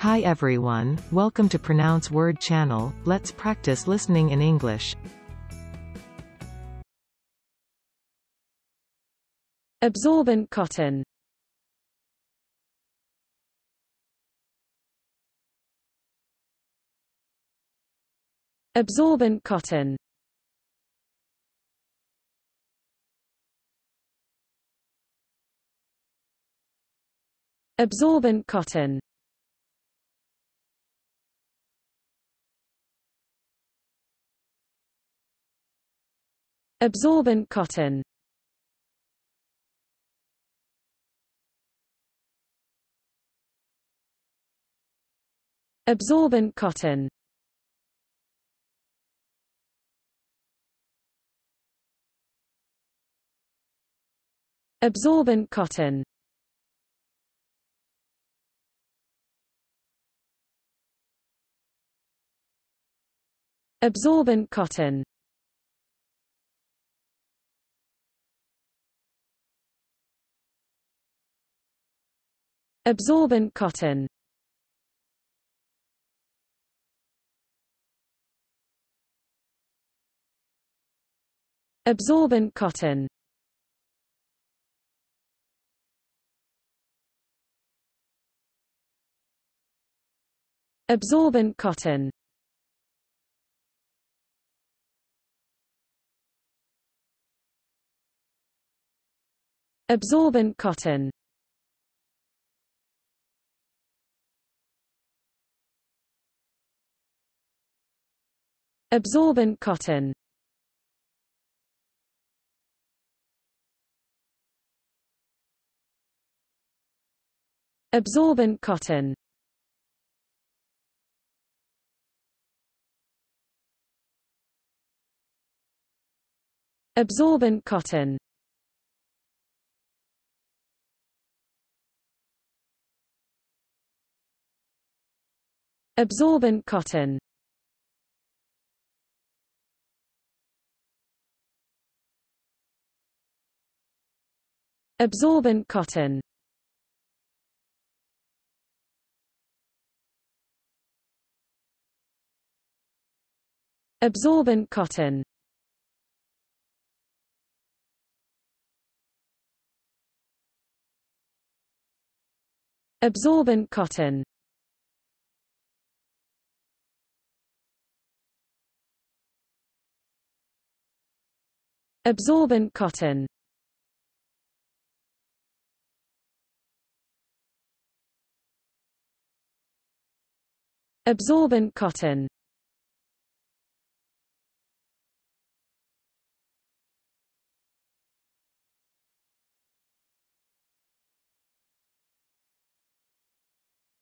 Hi everyone, welcome to Pronounce Word Channel, let's practice listening in English. Absorbent cotton Absorbent cotton Absorbent cotton Absorbent cotton Absorbent cotton Absorbent cotton Absorbent cotton Absorbent cotton Absorbent cotton Absorbent cotton Absorbent cotton Absorbent cotton Absorbent cotton Absorbent cotton Absorbent cotton Absorbent cotton Absorbent cotton Absorbent cotton Absorbent cotton Absorbent cotton